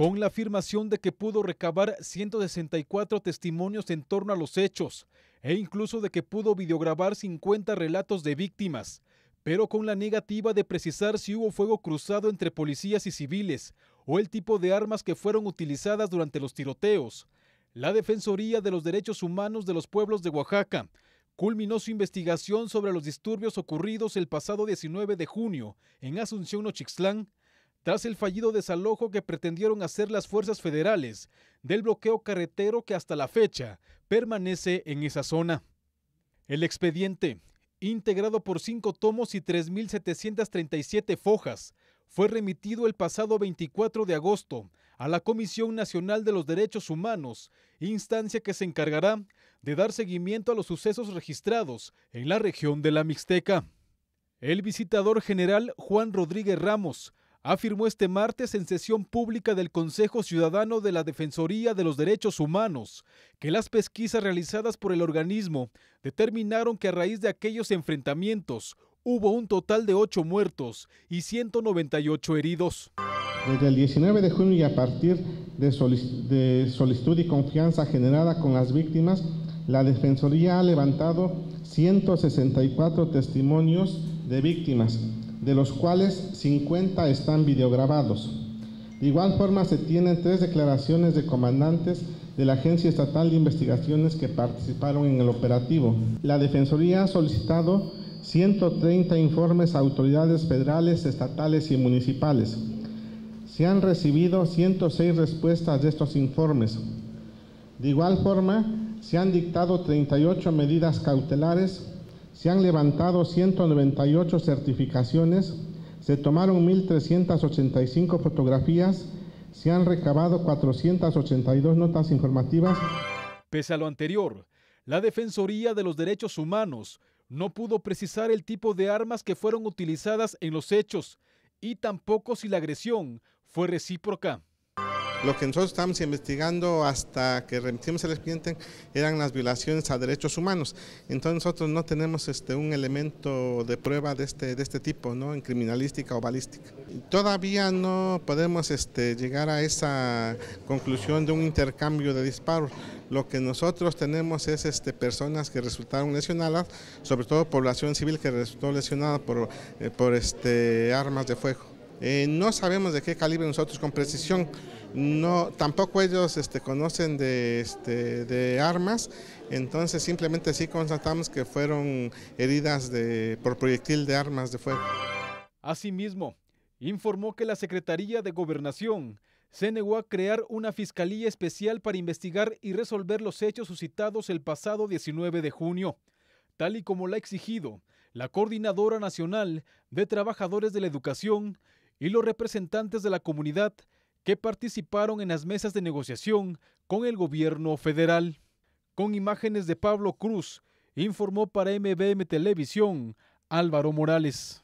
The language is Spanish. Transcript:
con la afirmación de que pudo recabar 164 testimonios en torno a los hechos e incluso de que pudo videograbar 50 relatos de víctimas, pero con la negativa de precisar si hubo fuego cruzado entre policías y civiles o el tipo de armas que fueron utilizadas durante los tiroteos. La Defensoría de los Derechos Humanos de los Pueblos de Oaxaca culminó su investigación sobre los disturbios ocurridos el pasado 19 de junio en Asunción Ochixtlán tras el fallido desalojo que pretendieron hacer las fuerzas federales del bloqueo carretero que hasta la fecha permanece en esa zona. El expediente, integrado por cinco tomos y 3.737 fojas, fue remitido el pasado 24 de agosto a la Comisión Nacional de los Derechos Humanos, instancia que se encargará de dar seguimiento a los sucesos registrados en la región de la Mixteca. El visitador general Juan Rodríguez Ramos afirmó este martes en sesión pública del Consejo Ciudadano de la Defensoría de los Derechos Humanos que las pesquisas realizadas por el organismo determinaron que a raíz de aquellos enfrentamientos hubo un total de ocho muertos y 198 heridos. Desde el 19 de junio y a partir de, de solicitud y confianza generada con las víctimas, la Defensoría ha levantado 164 testimonios de víctimas, de los cuales 50 están videograbados. De igual forma, se tienen tres declaraciones de comandantes de la Agencia Estatal de Investigaciones que participaron en el operativo. La Defensoría ha solicitado 130 informes a autoridades federales, estatales y municipales. Se han recibido 106 respuestas de estos informes. De igual forma, se han dictado 38 medidas cautelares se han levantado 198 certificaciones, se tomaron 1.385 fotografías, se han recabado 482 notas informativas. Pese a lo anterior, la Defensoría de los Derechos Humanos no pudo precisar el tipo de armas que fueron utilizadas en los hechos y tampoco si la agresión fue recíproca. Lo que nosotros estábamos investigando hasta que remitimos el expediente eran las violaciones a derechos humanos. Entonces nosotros no tenemos este, un elemento de prueba este, de este, tipo, ¿no? en criminalística o balística. Todavía no podemos este, llegar a esa conclusión de un intercambio de disparos. Lo que nosotros tenemos es personas que resultaron lesionadas, sobre todo población civil que resultó lesionada por, eh, armas de fuego. Eh, no sabemos de qué calibre nosotros con precisión. No, tampoco ellos este, conocen este, de, armas, entonces simplemente sí constatamos que fueron heridas por proyectil de armas de fuego. Asimismo, informó que la Secretaría de Gobernación se negó a crear una fiscalía especial para investigar y resolver los hechos suscitados el pasado 19 de junio, tal y como la ha exigido la Coordinadora Nacional de Trabajadores de la Educación y los representantes de la comunidad que participaron en las mesas de negociación con el gobierno federal. Con imágenes de Pablo Cruz, informó para MBM Televisión Álvaro Morales.